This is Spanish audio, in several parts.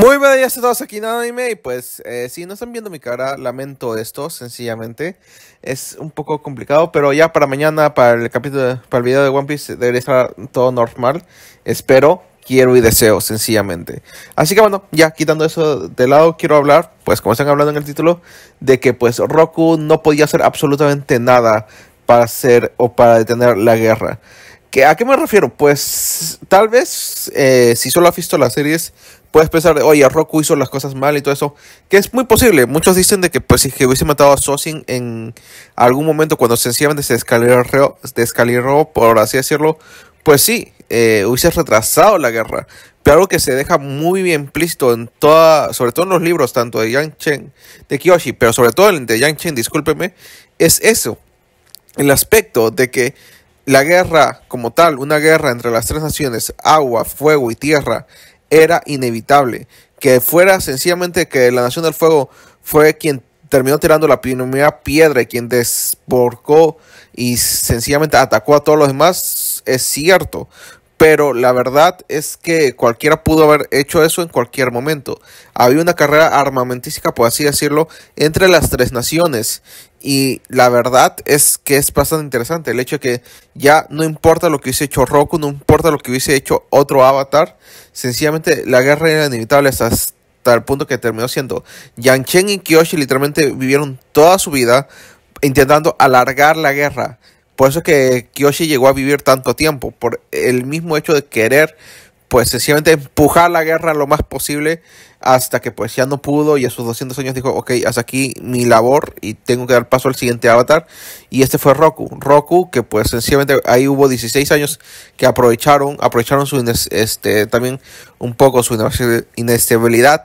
Muy buenas a todos aquí en Anime y pues eh, si no están viendo mi cara, lamento esto, sencillamente. Es un poco complicado, pero ya para mañana, para el capítulo, para el video de One Piece debería estar todo normal. Espero, quiero y deseo, sencillamente. Así que bueno, ya quitando eso de lado, quiero hablar, pues como están hablando en el título, de que pues Roku no podía hacer absolutamente nada para hacer o para detener la guerra. ¿A qué me refiero? Pues tal vez eh, si solo ha visto las series puedes pensar, oye, Roku hizo las cosas mal y todo eso, que es muy posible. Muchos dicen de que pues si hubiese matado a Sosin en algún momento cuando sencillamente se escalieró... por así decirlo, pues sí, eh, hubiese retrasado la guerra. Pero algo que se deja muy bien plícito... en toda, sobre todo en los libros, tanto de Yang Chen, de Kiyoshi, pero sobre todo el de Yang Chen, discúlpeme, es eso. El aspecto de que la guerra como tal, una guerra entre las tres naciones, agua, fuego y tierra, era inevitable. Que fuera sencillamente que la Nación del Fuego fue quien terminó tirando la primera piedra y quien desborcó y sencillamente atacó a todos los demás, es cierto. Pero la verdad es que cualquiera pudo haber hecho eso en cualquier momento. Había una carrera armamentística, por así decirlo, entre las tres naciones. Y la verdad es que es bastante interesante el hecho de que ya no importa lo que hubiese hecho Roku, no importa lo que hubiese hecho otro avatar, sencillamente la guerra era inevitable hasta, el punto que terminó siendo. Yang Chen y Kyoshi literalmente vivieron toda su vida intentando alargar la guerra. Por eso es que Kyoshi llegó a vivir tanto tiempo, por el mismo hecho de querer pues sencillamente empujar la guerra lo más posible hasta que pues ya no pudo y a sus 200 años dijo, ok, hasta aquí mi labor y tengo que dar paso al siguiente avatar. Y este fue Roku. Roku, que pues sencillamente ahí hubo 16 años que aprovecharon, aprovecharon su, este, también un poco su inestabilidad,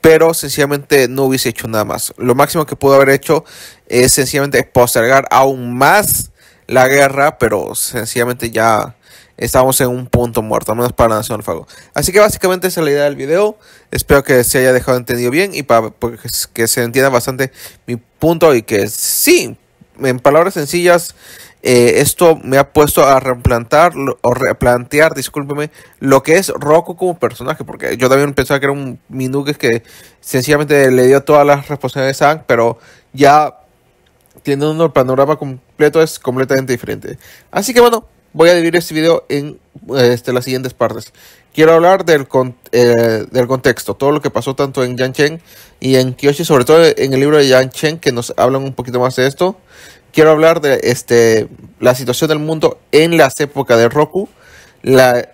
pero sencillamente no hubiese hecho nada más. Lo máximo que pudo haber hecho es sencillamente postergar aún más la guerra, pero sencillamente ya estamos en un punto muerto, al menos para la Nación fuego Así que básicamente esa es la idea del video. Espero que se haya dejado entendido bien y para pues, que se entienda bastante mi punto y que sí, en palabras sencillas, eh, esto me ha puesto a replantar o replantear, discúlpeme, lo que es Roku como personaje, porque yo también pensaba que era un minuque que sencillamente le dio todas las responsabilidades a Ang, pero ya teniendo un panorama completo es completamente diferente. Así que bueno, voy a dividir este video en eh, este, las siguientes partes. Quiero hablar del, eh, del contexto, todo lo que pasó tanto en Yancheng y en Kyoshi. sobre todo en el libro de Yancheng, que nos hablan un poquito más de esto. Quiero hablar de este, la situación del mundo en las épocas de Roku, la,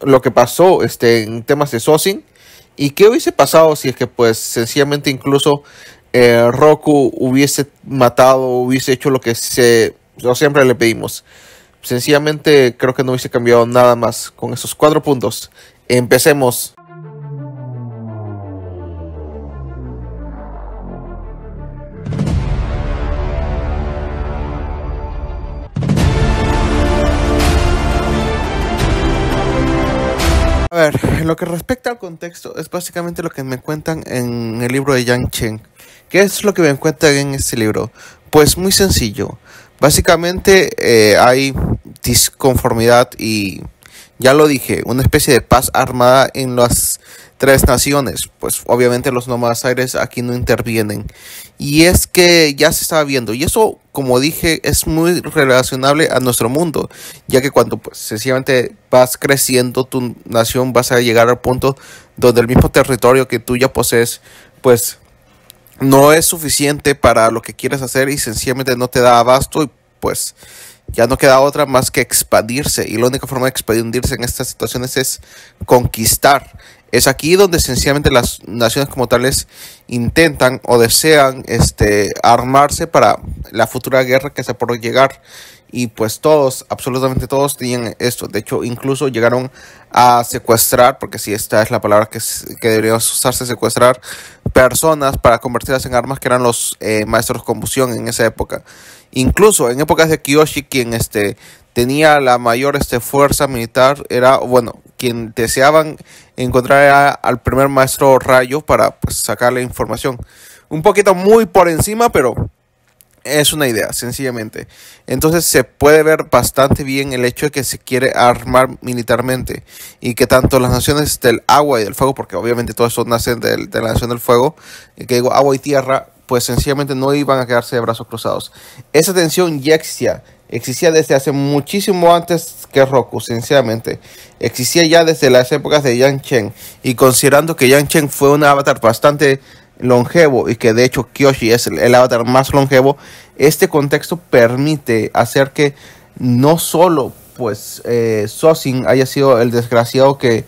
lo que pasó este, en temas de Sosin y qué hubiese pasado si es que pues sencillamente incluso eh, Roku hubiese matado, hubiese hecho lo que se, siempre le pedimos sencillamente creo que no hubiese cambiado nada más con esos cuatro puntos. Empecemos. A ver, en lo que respecta al contexto, es básicamente lo que me cuentan en el libro de Yang Cheng. ¿Qué es lo que me cuentan en este libro? Pues muy sencillo. Básicamente eh, hay disconformidad y, ya lo dije, una especie de paz armada en las tres naciones. Pues obviamente los nómadas aires aquí no intervienen. Y es que ya se está viendo. Y eso, como dije, es muy relacionable a nuestro mundo. Ya que cuando pues, sencillamente vas creciendo tu nación, vas a llegar al punto donde el mismo territorio que tú ya posees, pues no es suficiente para lo que quieres hacer y sencillamente no te da abasto y pues ya no queda otra más que expandirse y la única forma de expandirse en estas situaciones es conquistar. Es aquí donde sencillamente las naciones como tales intentan o desean este, armarse para la futura guerra que se puede llegar y pues todos, absolutamente todos tenían esto. De hecho, incluso llegaron a secuestrar, porque si esta es la palabra que, que debería usarse, secuestrar personas para convertirlas en armas que eran los eh, maestros de combustión en esa época. Incluso en épocas de Kiyoshi, quien este, tenía la mayor este, fuerza militar era, bueno, quien deseaban encontrar al primer maestro rayo para pues, sacarle información. Un poquito muy por encima, pero es una idea, sencillamente. Entonces se puede ver bastante bien el hecho de que se quiere armar militarmente y que tanto las naciones del agua y del fuego, porque obviamente todo eso nace de, la nación del fuego, eh, que digo agua y tierra, pues sencillamente no iban a quedarse de brazos cruzados. Esa tensión ya existía, existía desde hace muchísimo antes que Roku, sencillamente. Existía ya desde las épocas de Yang Chen y considerando que Yang Chen fue un avatar bastante longevo y que de hecho Kyoshi es el avatar más longevo, este contexto permite hacer que no solo pues eh, Sosin haya sido el desgraciado que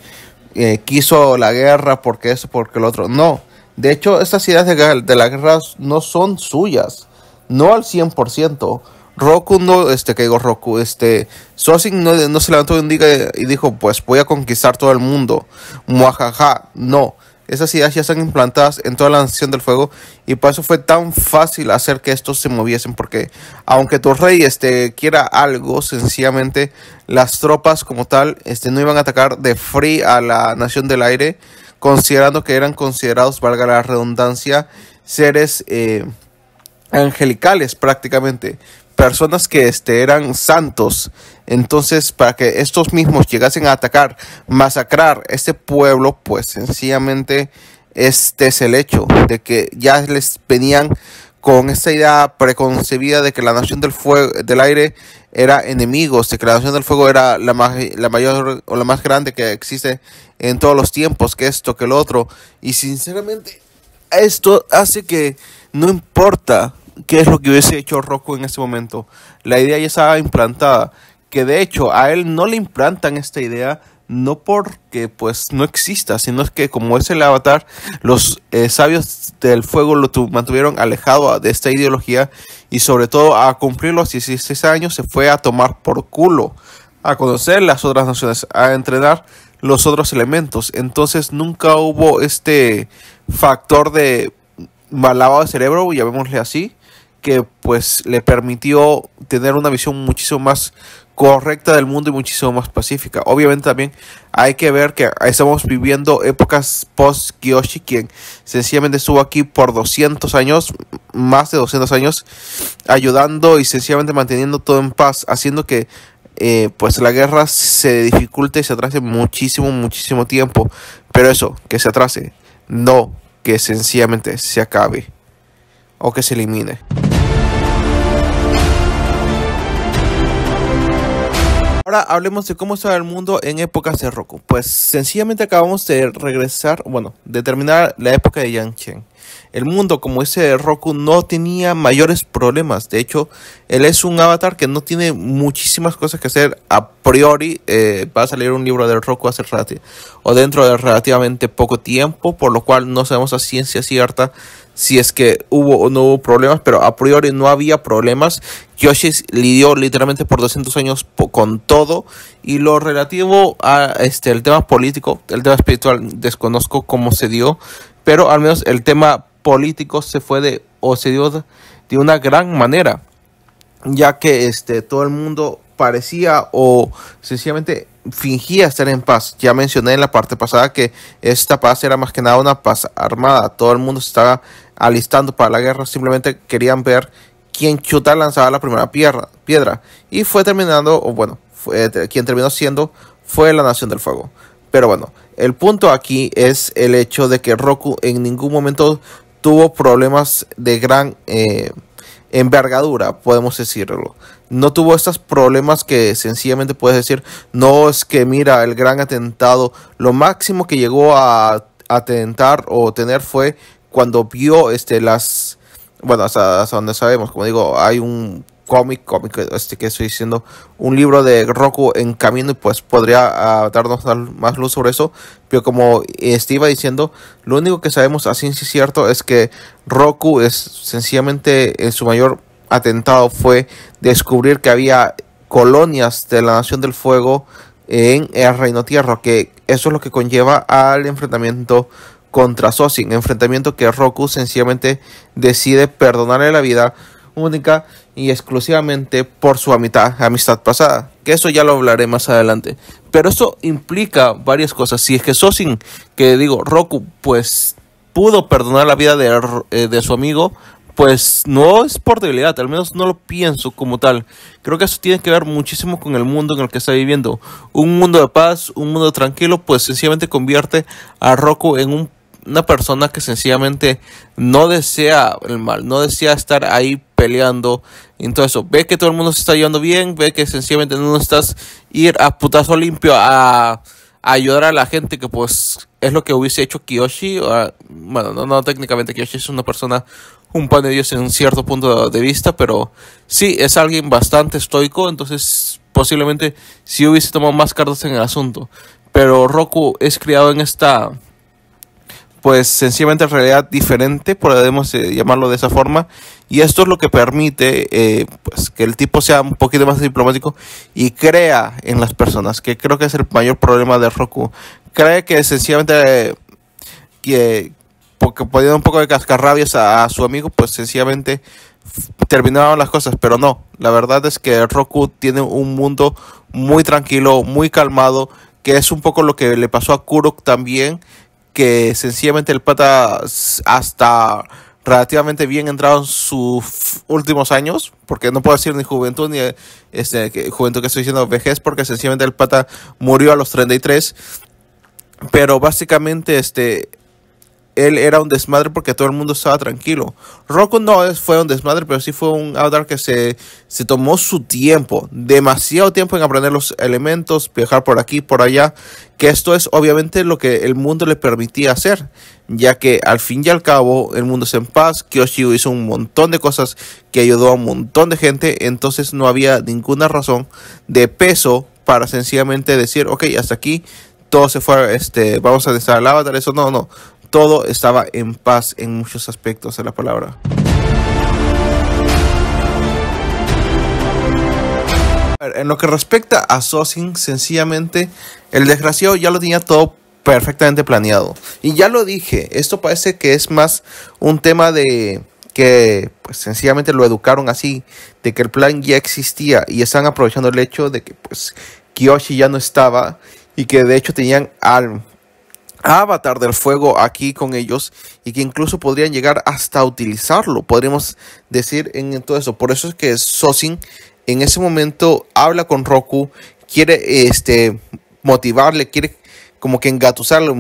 eh, quiso la guerra porque eso, porque el otro, no. De hecho, estas ideas de, la guerra no son suyas, no al 100%. Roku no, este, que digo Roku, este, Sosin no, no se levantó un día y dijo, pues voy a conquistar todo el mundo, muajaja, no. Esas ideas ya están implantadas en toda la nación del fuego y por eso fue tan fácil hacer que estos se moviesen porque aunque tu rey este, quiera algo, sencillamente las tropas como tal este, no iban a atacar de free a la nación del aire considerando que eran considerados, valga la redundancia, seres... Eh, angelicales prácticamente, personas que este, eran santos. Entonces, para que estos mismos llegasen a atacar, masacrar este pueblo, pues sencillamente este es el hecho de que ya les venían con esta idea preconcebida de que la nación del fuego del aire era enemigos, de que la nación del fuego era la, la mayor o la más grande que existe en todos los tiempos, que esto, que el otro. Y sinceramente, esto hace que no importa qué es lo que hubiese hecho Rocco en ese momento. La idea ya estaba implantada, que de hecho a él no le implantan esta idea no porque pues no exista, sino es que como es el avatar, los eh, sabios del fuego lo mantuvieron alejado de esta ideología y sobre todo a cumplir los 16 años se fue a tomar por culo, a conocer las otras naciones, a entrenar los otros elementos. Entonces nunca hubo este factor de malado de cerebro, llamémosle así, que pues le permitió tener una visión muchísimo más correcta del mundo y muchísimo más pacífica. Obviamente también hay que ver que estamos viviendo épocas post kyoshi quien sencillamente estuvo aquí por 200 años, más de 200 años, ayudando y sencillamente manteniendo todo en paz, haciendo que eh, pues la guerra se dificulte y se atrase muchísimo, muchísimo tiempo. Pero eso, que se atrase, no que sencillamente se acabe o que se elimine. Ahora hablemos de cómo estaba el mundo en épocas de Roku. Pues sencillamente acabamos de regresar, bueno, de terminar la época de Chen. El mundo, como ese Roku, no tenía mayores problemas. De hecho, él es un avatar que no tiene muchísimas cosas que hacer. A priori, vas eh, va a salir un libro de Roku hace rato, o dentro de relativamente poco tiempo, por lo cual no sabemos a ciencia cierta si es que hubo o no hubo problemas, pero a priori no había problemas. Yoshi lidió literalmente por 200 años con todo y lo relativo a este el tema político, el tema espiritual desconozco cómo se dio, pero al menos el tema político se fue de o se dio de una gran manera, ya que este todo el mundo parecía o sencillamente fingía estar en paz. Ya mencioné en la parte pasada que esta paz era más que nada una paz armada. Todo el mundo estaba alistando para la guerra, simplemente querían ver quién chuta lanzaba la primera piedra. piedra. Y fue terminando, o bueno, eh, quien terminó siendo fue la Nación del Fuego. Pero bueno, el punto aquí es el hecho de que Roku en ningún momento tuvo problemas de gran eh, envergadura, podemos decirlo no tuvo estos problemas que sencillamente puedes decir, no es que mira el gran atentado, lo máximo que llegó a atentar o tener fue cuando vio este las bueno hasta, donde sabemos como digo hay un cómic cómic este que estoy diciendo un libro de Roku en camino y pues podría ah, darnos más luz sobre eso pero como este diciendo lo único que sabemos así es cierto es que Roku es sencillamente en su mayor atentado fue descubrir que había colonias de la Nación del Fuego en el Reino Tierra, que eso es lo que conlleva al enfrentamiento contra Sosin, enfrentamiento que Roku sencillamente decide perdonarle la vida única y exclusivamente por su amistad, amistad pasada, que eso ya lo hablaré más adelante. Pero eso implica varias cosas, si es que Sosin, que digo, Roku, pues pudo perdonar la vida de, eh, de su amigo, pues no es por debilidad, al menos no lo pienso como tal. Creo que eso tiene que ver muchísimo con el mundo en el que está viviendo. Un mundo de paz, un mundo tranquilo, pues sencillamente convierte a Roku en una persona que sencillamente no desea el mal, no desea estar ahí peleando. Entonces, ve que todo el mundo se está llevando bien, ve que sencillamente no estás ir a putazo limpio a ayudar a la gente, que pues es lo que hubiese hecho Kiyoshi. bueno, no, no técnicamente Kiyoshi es una persona un pan de Dios en un cierto punto de vista, pero sí, es alguien bastante estoico, entonces posiblemente si hubiese tomado más cartas en el asunto. Pero Roku es criado en esta, pues sencillamente realidad diferente, podemos eh, llamarlo de esa forma, y esto es lo que permite eh, pues, que el tipo sea un poquito más diplomático y crea en las personas, que creo que es el mayor problema de Roku. Cree que sencillamente... Eh, que, porque poniendo un poco de cascarrabias a, su amigo, pues sencillamente terminaron las cosas, pero no, la verdad es que Roku tiene un mundo muy tranquilo, muy calmado, que es un poco lo que le pasó a Kurok también, que sencillamente el pata hasta relativamente bien entrado en sus últimos años, porque no puedo decir ni juventud, ni este, juventud que estoy diciendo vejez, porque sencillamente el pata murió a los 33, pero básicamente este, él era un desmadre porque todo el mundo estaba tranquilo. Roku no fue un desmadre, pero sí fue un Avatar que se, se tomó su tiempo, demasiado tiempo en aprender los elementos, viajar por aquí, por allá, que esto es obviamente lo que el mundo le permitía hacer, ya que al fin y al cabo el mundo es en paz, Kyoshi hizo un montón de cosas que ayudó a un montón de gente, entonces no había ninguna razón de peso para sencillamente decir, ok, hasta aquí todo se fue, este, vamos a dejar el avatar, eso no, no todo estaba en paz en muchos aspectos de la palabra. En lo que respecta a Sosin, sencillamente el desgraciado ya lo tenía todo perfectamente planeado. Y ya lo dije, esto parece que es más un tema de que pues, sencillamente lo educaron así, de que el plan ya existía y están aprovechando el hecho de que pues Kiyoshi ya no estaba y que de hecho tenían al avatar del fuego aquí con ellos y que incluso podrían llegar hasta utilizarlo, podríamos decir en todo eso. Por eso es que Sosin en ese momento habla con Roku, quiere este, motivarle, quiere como que engatusarlo,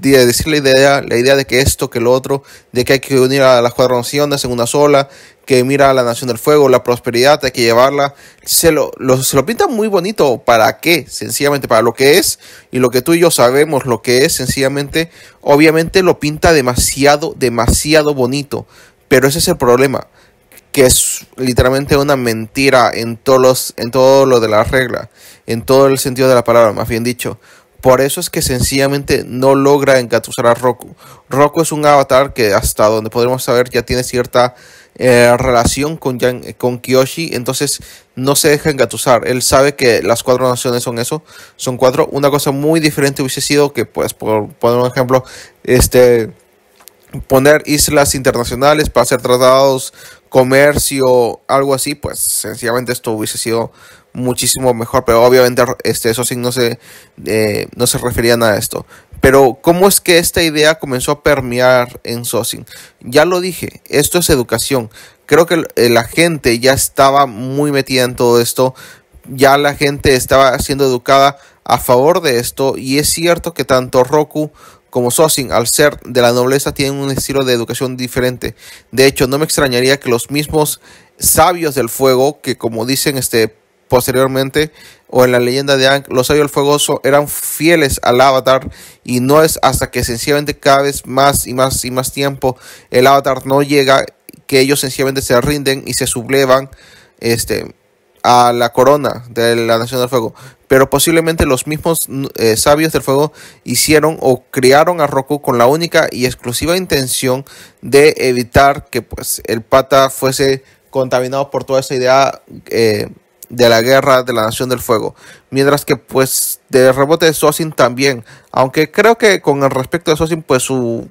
decir la idea, la idea de que esto, que lo otro, de que hay que unir a las cuatro naciones en una sola, que mira a la nación del fuego, la prosperidad, hay que llevarla. Se lo, se lo pinta muy bonito. ¿Para qué? Sencillamente, para lo que es y lo que tú y yo sabemos, lo que es, sencillamente, obviamente lo pinta demasiado, demasiado bonito. Pero ese es el problema, que es literalmente una mentira en, todos en todo lo de la regla, en todo el sentido de la palabra, más bien dicho. Por eso es que sencillamente no logra engatusar a Roku. Roku es un avatar que hasta donde podremos saber ya tiene cierta eh, relación con, con Kiyoshi, entonces no se deja engatusar. Él sabe que las cuatro naciones son eso, son cuatro. Una cosa muy diferente hubiese sido que, pues, por poner un ejemplo, este poner islas internacionales para ser tratados comercio, algo así, pues sencillamente esto hubiese sido muchísimo mejor, pero obviamente este, esos se, eh, no se referían a esto. Pero ¿cómo es que esta idea comenzó a permear en Sosin? Ya lo dije, esto es educación. Creo que eh, la gente ya estaba muy metida en todo esto, ya la gente estaba siendo educada a favor de esto y es cierto que tanto Roku como Sosin, al ser de la nobleza, tienen un estilo de educación diferente. De hecho, no me extrañaría que los mismos sabios del fuego, que como dicen este, posteriormente, o en la leyenda de Ang, los sabios del fuego eran fieles al avatar y no es hasta que sencillamente cada vez más y más y más tiempo el avatar no llega que ellos sencillamente se rinden y se sublevan este a la corona de la Nación del Fuego. Pero posiblemente los mismos mm, eh, sabios del fuego hicieron o criaron a Roku con la única y exclusiva intención de evitar que pues, el pata fuese contaminado por toda esa idea eh, de la guerra de la Nación del Fuego. Mientras que pues de rebote de Sosin también. Aunque creo que con el respecto de Sosin pues su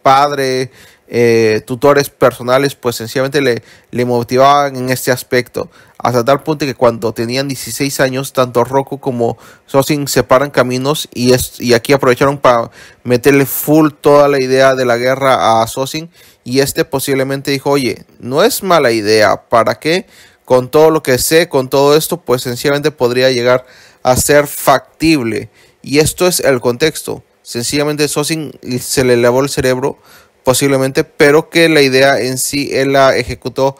padre, eh, tutores personales pues sencillamente le, le motivaban en este aspecto hasta tal punto que cuando tenían 16 años, tanto Roku como Sosin separan caminos y, y aquí aprovecharon para meterle full toda la idea de la guerra a Sosin y este posiblemente dijo, oye, no es mala idea, ¿para qué? Con todo lo que sé, con todo esto, pues sencillamente podría llegar a ser factible. Y esto es el contexto. Sencillamente Sosin se le lavó el cerebro posiblemente, pero que la idea en sí él la ejecutó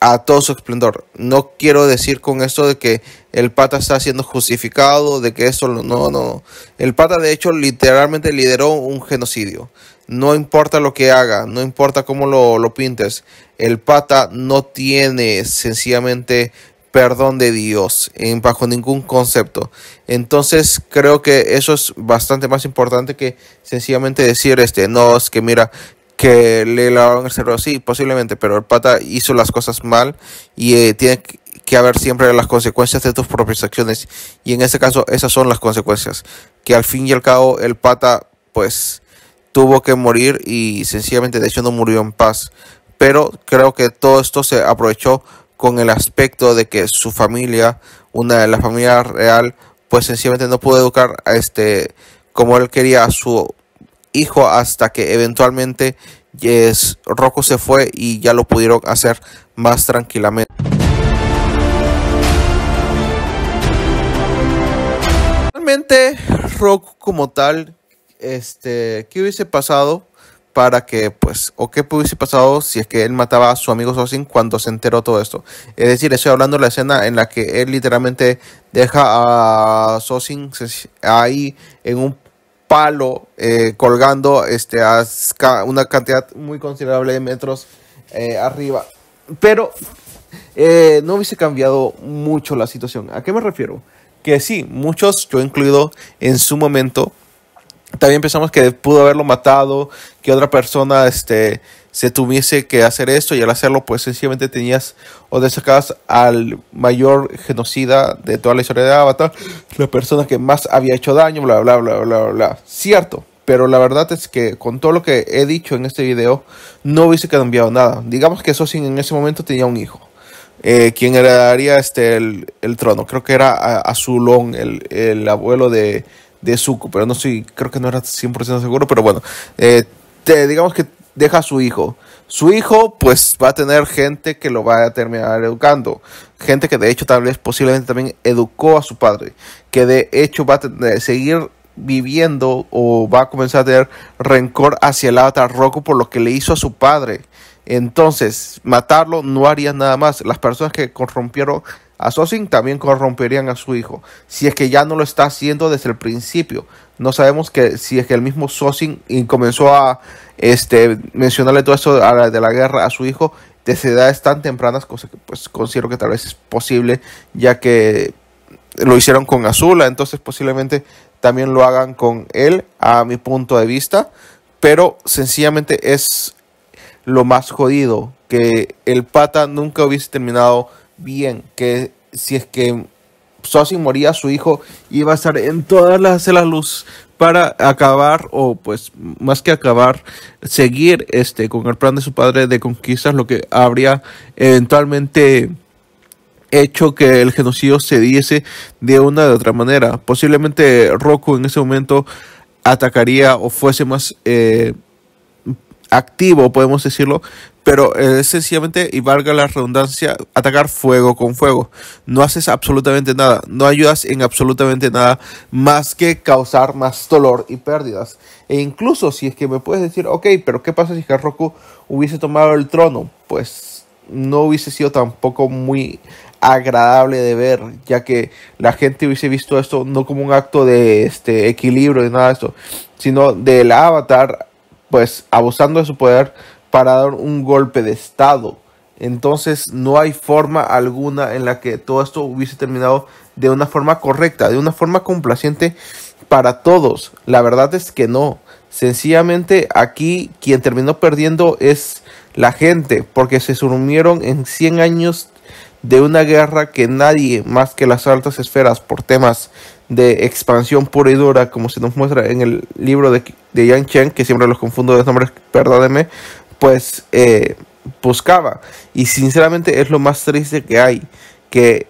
a todo su esplendor. No quiero decir con esto de que el pata está siendo justificado, de que eso no, no, no. El pata de hecho literalmente lideró un genocidio. No importa lo que haga, no importa cómo lo, lo pintes, el pata no tiene sencillamente perdón de Dios en, bajo ningún concepto. Entonces creo que eso es bastante más importante que sencillamente decir este, no, es que mira, que le lavaron el cerebro, sí, posiblemente, pero el pata hizo las cosas mal y eh, tiene que haber siempre las consecuencias de tus propias acciones. Y en este caso, esas son las consecuencias. Que al fin y al cabo, el pata, pues, tuvo que morir y sencillamente, de hecho, no murió en paz. Pero creo que todo esto se aprovechó con el aspecto de que su familia, una de la familia real, pues sencillamente no pudo educar a este como él quería a su hijo hasta que eventualmente es Rocco se fue y ya lo pudieron hacer más tranquilamente. Realmente rock como tal, este, ¿qué hubiese pasado? para que, pues, o qué hubiese pasado si es que él mataba a su amigo Sosin cuando se enteró todo esto. Es decir, estoy hablando de la escena en la que él literalmente deja a Sosin ahí en un palo eh, colgando este, una cantidad muy considerable de metros eh, arriba. Pero eh, no hubiese cambiado mucho la situación. ¿A qué me refiero? Que sí, muchos, yo incluido en su momento, también pensamos que pudo haberlo matado, que otra persona este, se tuviese que hacer esto y al hacerlo pues sencillamente tenías o destacabas al mayor genocida de toda la historia de Avatar, la persona que más había hecho daño, bla, bla, bla, bla, bla. bla. Cierto, pero la verdad es que con todo lo que he dicho en este video no hubiese cambiado nada. Digamos que Sosin en ese momento tenía un hijo. Eh, quien heredaría este, el, trono. Creo que era Azulón, el, abuelo de, de Zuko, pero no sé, creo que no era 100% seguro, pero bueno, eh, digamos que deja a su hijo. Su hijo pues va a tener gente que lo va a terminar educando. Gente que de hecho tal vez posiblemente también educó a su padre. Que de hecho va a eh, seguir viviendo o va a comenzar a tener rencor hacia el avatar Roku por lo que le hizo a su padre. Entonces, matarlo no haría nada más. Las personas que corrompieron a Sosin también corromperían a su hijo, si es que ya no lo está haciendo desde el principio. No sabemos que si es que el mismo Sosin comenzó a este, mencionarle todo esto de la guerra a su hijo desde edades tan tempranas, cosa que pues considero que tal vez es posible, ya que lo hicieron con Azula, entonces posiblemente también lo hagan con él, a mi punto de vista, pero sencillamente es lo más jodido, que el pata nunca hubiese terminado bien, que si es que Sosin moría, su hijo iba a estar en todas las de luz para acabar, o pues más que acabar, seguir este, con el plan de su padre de conquistas, lo que habría eventualmente hecho que el genocidio se diese de una de otra manera. Posiblemente Roku en ese momento atacaría o fuese más eh, activo, podemos decirlo, pero eh, es sencillamente, y valga la redundancia, atacar fuego con fuego. No haces absolutamente nada, no ayudas en absolutamente nada más que causar más dolor y pérdidas. E incluso si es que me puedes decir, ok, pero ¿qué pasa si Karroku... hubiese tomado el trono? Pues no hubiese sido tampoco muy agradable de ver, ya que la gente hubiese visto esto no como un acto de este equilibrio y nada de esto, sino del avatar, pues abusando de su poder para dar un golpe de Estado. Entonces no hay forma alguna en la que todo esto hubiese terminado de una forma correcta, de una forma complaciente para todos. La verdad es que no. Sencillamente aquí quien terminó perdiendo es la gente, porque se sumieron en 100 años de una guerra que nadie más que las altas esferas por temas de expansión pura y dura, como se nos muestra en el libro de, Yang Chen, que siempre los confundo de nombres, perdónenme, pues eh, buscaba. Y sinceramente es lo más triste que hay, que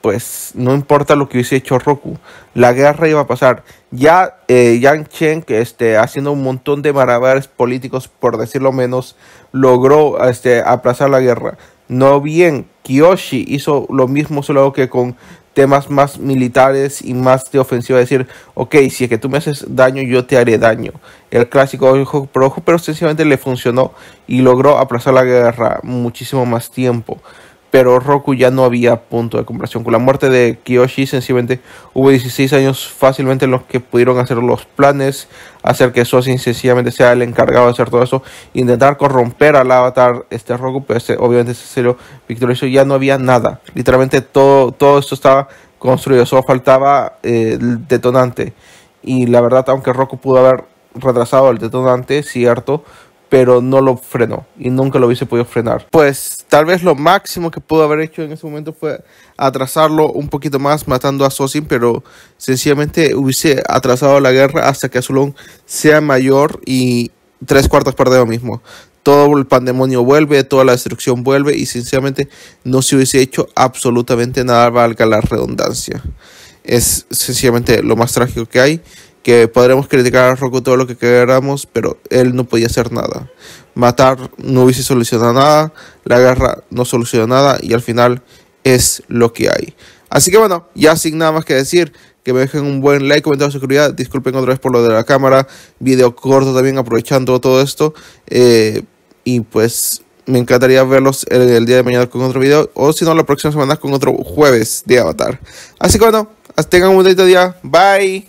pues no importa lo que hubiese hecho Roku, la guerra iba a pasar. Ya eh, Yang Chen, que este, haciendo un montón de maravillas políticos, por decirlo menos, logró este, aplazar la guerra. No bien, Kiyoshi hizo lo mismo, solo que con temas más militares y más de ofensiva, decir, ok, si es que tú me haces daño, yo te haré daño. El clásico ojo por ojo, pero sencillamente le funcionó y logró aplazar la guerra muchísimo más tiempo pero Roku ya no había punto de comparación. Con la muerte de Kiyoshi, sencillamente hubo 16 años fácilmente en los que pudieron hacer los planes, hacer que Sosin sencillamente sea el encargado de hacer todo eso, intentar corromper al avatar este Roku, pero este, obviamente ese serio victorioso ya no había nada. Literalmente todo, todo esto estaba construido, solo faltaba eh, el detonante. Y la verdad, aunque Roku pudo haber retrasado el detonante, cierto, pero no lo frenó y nunca lo hubiese podido frenar. Pues tal vez lo máximo que pudo haber hecho en ese momento fue atrasarlo un poquito más matando a Sosin, pero sencillamente hubiese atrasado la guerra hasta que Azulón sea mayor y tres cuartos de lo mismo. Todo el pandemonio vuelve, toda la destrucción vuelve y sencillamente no se hubiese hecho absolutamente nada, valga la redundancia. Es sencillamente lo más trágico que hay que podremos criticar a Roku todo lo que queramos, pero él no podía hacer nada. Matar no hubiese solucionado nada, la guerra no solucionó nada y al final es lo que hay. Así que bueno, ya sin nada más que decir, que me dejen un buen like, comentario, seguridad. disculpen otra vez por lo de la cámara, video corto también aprovechando todo esto. Eh, y pues me encantaría verlos el, día de mañana con otro video o si no la próxima semana con otro jueves de Avatar. Así que bueno, tengan un buen día, bye.